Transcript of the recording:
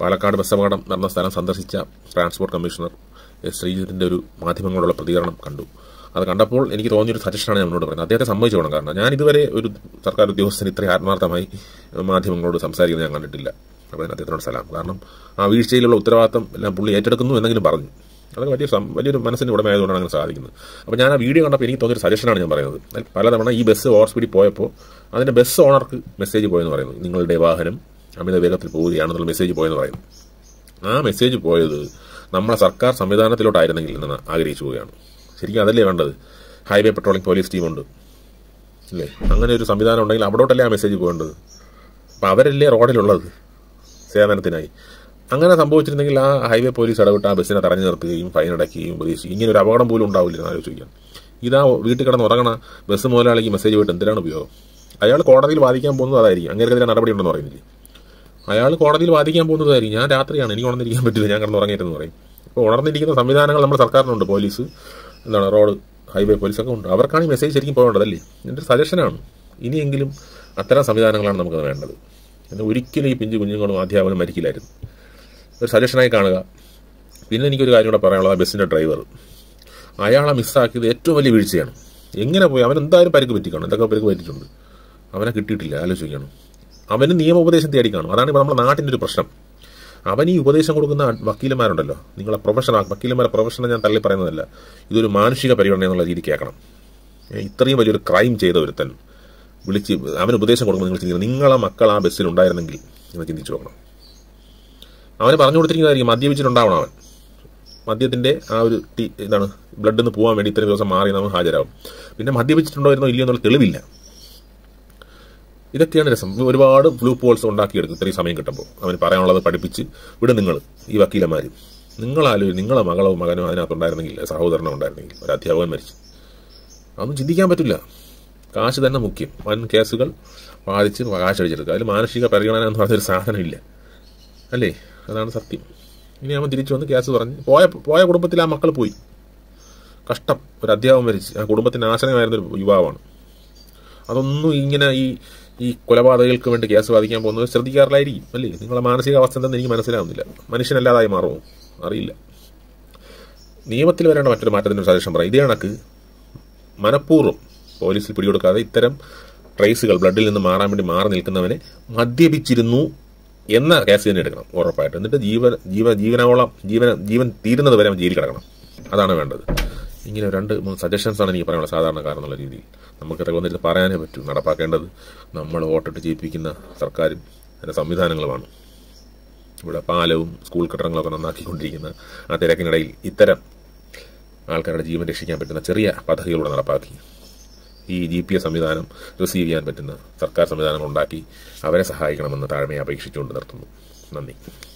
Palakkad bus അപകടം നടന്ന സ്ഥലം സന്ദർശിച്ച ട്രാൻസ്പോർട്ട് കമ്മീഷണർ എസ് ശ്രീജിത്തിൻ്റെ ഒരു മാധ്യമങ്ങളോടുള്ള പ്രതികരണം കണ്ടു അത് കണ്ടപ്പോൾ എനിക്ക് തോന്നിയൊരു സജഷനാണ് ഞാൻ മുന്നോട്ട് പറയുന്നത് അദ്ദേഹത്തെ സമ്മതിച്ചു കാരണം ഞാൻ ഇതുവരെ ഒരു സർക്കാർ ഉദ്യോഗസ്ഥൻ ഇത്ര ആത്മാർത്ഥമായി മാധ്യമങ്ങളോട് സംസാരിക്കുന്നത് ഞാൻ കണ്ടിട്ടില്ല അപ്പോൾ ഞാൻ അദ്ദേഹത്തിനോട് സലാം കാരണം ആ വീഴ്ചയിലുള്ള ഉത്തരവാദിത്തം എല്ലാം പുള്ളി ഏറ്റെടുക്കുന്നു എന്നെങ്കിലും പറഞ്ഞു അതൊക്കെ വലിയ വലിയൊരു മനസ്സിൻ്റെ ഉടമയായതുകൊണ്ടാണ് അങ്ങനെ സാധിക്കുന്നത് അപ്പോൾ ഞാൻ ആ വീഡിയോ കണ്ടപ്പോൾ എനിക്ക് തോന്നിയൊരു സജഷനാണ് ഞാൻ പറയുന്നത് പലതവണ ഈ ബസ് ഓവർ സ്പീഡിൽ പോയപ്പോൾ അതിൻ്റെ ബസ് ഓണർക്ക് മെസ്സേജ് പോയെന്ന് പറയുന്നു നിങ്ങളുടെ വാഹനം അമിത വേഗത്തിൽ പോവുകയാണെന്നുള്ള മെസ്സേജ് പോയെന്ന് പറയുന്നു ആ മെസ്സേജ് പോയത് നമ്മുടെ സർക്കാർ സംവിധാനത്തിലോട്ടായിരുന്നെങ്കിൽ എന്ന് ആഗ്രഹിച്ചു പോവുകയാണ് ശരിക്കും അതല്ലേ വേണ്ടത് ഹൈവേ പെട്രോളിംഗ് പോലീസ് ടീമുണ്ട് അല്ലേ അങ്ങനെ ഒരു സംവിധാനം ഉണ്ടെങ്കിൽ അവിടോട്ടല്ലേ ആ മെസ്സേജ് പോകേണ്ടത് അപ്പം അവരല്ലേ റോഡിലുള്ളത് സേവനത്തിനായി അങ്ങനെ സംഭവിച്ചിരുന്നെങ്കിൽ ആ ഹൈവേ പോലീസ് ഇടപെട്ട് ആ ബസ്സിനെ തടഞ്ഞു നിർത്തുകയും ഫൈൻ അടയ്ക്കുകയും ഉപദേശിക്കും ഇങ്ങനെ ഒരു അപകടം പോലും ഉണ്ടാവില്ല എന്ന് ആലോചിക്കാൻ ഇതാ വീട്ടിൽ കിടന്ന് ഉറങ്ങണ ബസ് മുതലാളിക്ക് മെസ്സേജ് പോയിട്ട് എന്തിനാണ് ഉപയോഗം അയാൾ കോടതിയിൽ വാദിക്കാൻ പോകുന്നത് അതായിരിക്കും അങ്ങനെ നടപടി ഉണ്ടെന്ന് പറയുന്നില്ലേ അയാൾ കോടതിയിൽ വാദിക്കാൻ പോകുന്നതായിരിക്കും ഞാൻ രാത്രിയാണ് എനിക്ക് ഉണർന്നിരിക്കാൻ പറ്റില്ല ഞാൻ ഉറങ്ങിയിരുന്നു പറയും ഇപ്പോൾ ഉണർന്നിരിക്കുന്ന സംവിധാനങ്ങൾ നമ്മുടെ സർക്കാരിനുണ്ട് പോലീസ് എന്താണ് റോഡ് ഹൈവേ പോലീസൊക്കെ ഉണ്ട് അവർക്കാണ് ഈ മെസ്സേജ് ശരിക്കും പോകേണ്ടതല്ലേ എൻ്റെ സജഷനാണ് ഇനിയെങ്കിലും അത്തരം സംവിധാനങ്ങളാണ് നമുക്ക് വേണ്ടത് എന്നാൽ ഒരിക്കലും ഈ പിഞ്ചു കുഞ്ഞുങ്ങളും അധ്യാപനം മരിക്കില്ലായിരുന്നു ഒരു സജഷനായി കാണുക പിന്നെ എനിക്കൊരു കാര്യം കൂടെ പറയാനുള്ളത് ബസ്സിൻ്റെ ഡ്രൈവർ അയാളെ മിസ്സാക്കിയത് ഏറ്റവും വലിയ വീഴ്ചയാണ് എങ്ങനെ പോയി അവൻ എന്തായാലും പരിക്ക് പറ്റിക്കണം എന്തൊക്കെ പരിക്ക് പറ്റിയിട്ടുണ്ട് അവനെ കിട്ടിയിട്ടില്ല ആലോചിക്കണം അവന് നിയമോപദേശം തേടി കാണും അതാണ് ഇപ്പോൾ നമ്മുടെ നാട്ടിൻ്റെ ഒരു പ്രശ്നം അവൻ ഈ ഉപദേശം കൊടുക്കുന്ന വക്കീലന്മാരുണ്ടല്ലോ നിങ്ങളെ പ്രൊഫഷണൽ വക്കീലന്മാരെ പ്രൊഫഷണൽ ഞാൻ തള്ളി പറയുന്നതല്ല ഇതൊരു മാനുഷിക പരിഗണന എന്നുള്ള രീതി കേൾക്കണം ഇത്രയും വലിയൊരു ക്രൈം ചെയ്ത ഒരുത്തൻ വിളിച്ച് അവന് ഉപദേശം കൊടുക്കുമ്പോൾ നിങ്ങൾ ചിന്തിക്കണം നിങ്ങളെ മക്കൾ ആ ബസ്സിൽ ഉണ്ടായിരുന്നെങ്കിൽ നിങ്ങൾ ചിന്തിച്ചു നോക്കണം അവന് പറഞ്ഞു കൊടുത്തിരിക്കുന്നതായിരിക്കും മദ്യപിച്ചിട്ടുണ്ടാവണം അവൻ മദ്യത്തിൻ്റെ ആ ഒരു എന്താണ് ബ്ലഡിൽ നിന്ന് പോകാൻ വേണ്ടി ഇത്രയും ദിവസം മാറി നമ്മൾ ഹാജരാകും പിന്നെ മദ്യപിച്ചിട്ടുണ്ടോ ഇരുന്നോ ഇല്ലയോ എന്നുള്ള തെളിവില്ല ഇതൊക്കെയാണ് രസം ഒരുപാട് ബ്ലൂ പോൾസ് ഉണ്ടാക്കിയെടുക്കും ഇത്രയും സമയം കിട്ടുമ്പോൾ അവന് പറയാനുള്ളത് പഠിപ്പിച്ച് ഇവിടെ നിങ്ങൾ ഈ വക്കീലന്മാർ നിങ്ങളാലോ നിങ്ങളെ മകളോ മകനോ ഉണ്ടായിരുന്നെങ്കിൽ സഹോദരനോ ഉണ്ടായിരുന്നെങ്കിൽ ഒരു അധ്യാപകൻ മരിച്ചു അതൊന്നും ചിന്തിക്കാൻ പറ്റില്ല കാശ് തന്നെ മുഖ്യം വൻ കേസുകൾ ബാധിച്ച് കാശടിച്ചെടുക്കുക അതിൽ മാനസിക പരിഗണന എന്ന് പറഞ്ഞൊരു സാധനമില്ല അല്ലേ അതാണ് സത്യം ഇനി അവൻ തിരിച്ചു വന്ന് കേസ് പറഞ്ഞ് പോയ പോയ കുടുംബത്തിൽ ആ മക്കൾ പോയി കഷ്ടം ഒരു അധ്യാപകം മരിച്ച് ആ കുടുംബത്തിന് ഒരു യുവാവാണ് അതൊന്നും ഇങ്ങനെ ഈ ഈ കൊലപാതകൾക്ക് വേണ്ടി കേസ് വാദിക്കാൻ പോകുന്നത് ശ്രദ്ധിക്കാറില്ലായിരിക്കും അല്ലേ നിങ്ങളുടെ മാനസികാവസ്ഥ എന്തെന്ന് എനിക്ക് മനസ്സിലാവുന്നില്ല മനുഷ്യനല്ലാതായി മാറുമോ അറിയില്ല നിയമത്തിൽ വരേണ്ട മറ്റൊരു മാറ്റത്തിൻ്റെ സജഷൻ പറയാം ഇതേ കണക്ക് മനഃപൂർവ്വം പോലീസിൽ പിടികൊടുക്കാതെ ഇത്തരം ട്രേസുകൾ ബ്ലഡിൽ നിന്ന് മാറാൻ വേണ്ടി മാറി നിൽക്കുന്നവനെ മദ്യപിച്ചിരുന്നു എന്ന കേസ് തന്നെ എടുക്കണം ഉറപ്പായിട്ട് എന്നിട്ട് ജീവൻ ജീവ ജീവനോളം ജീവൻ ജീവൻ തീരുന്നത് വരെ ജയിലിൽ കിടക്കണം അതാണ് വേണ്ടത് ഇങ്ങനെ രണ്ട് മൂന്ന് സജഷൻസാണ് എനിക്ക് പറയാനുള്ള സാധാരണക്കാരെന്നുള്ള രീതിയിൽ നമുക്ക് തിരുവനന്തപുരത്ത് പറയാനേ പറ്റൂ നടപ്പാക്കേണ്ടത് നമ്മൾ വോട്ടിട്ട് ജയിപ്പിക്കുന്ന സർക്കാരും അതിൻ്റെ സംവിധാനങ്ങളുമാണ് ഇവിടെ പാലവും സ്കൂൾ കെട്ടിടങ്ങളൊക്കെ നന്നാക്കിക്കൊണ്ടിരിക്കുന്ന ആ തിരക്കിനിടയിൽ ഇത്തരം ആൾക്കാരുടെ ജീവൻ രക്ഷിക്കാൻ പറ്റുന്ന ചെറിയ പദ്ധതികളിലൂടെ നടപ്പാക്കി ഈ ജി പി എസ് സംവിധാനം റിസീവ് ചെയ്യാൻ പറ്റുന്ന സർക്കാർ സംവിധാനങ്ങൾ ഉണ്ടാക്കി അവരെ സഹായിക്കണമെന്ന് താഴ്മയെ അപേക്ഷിച്ചുകൊണ്ട് നിർത്തുന്നു നന്ദി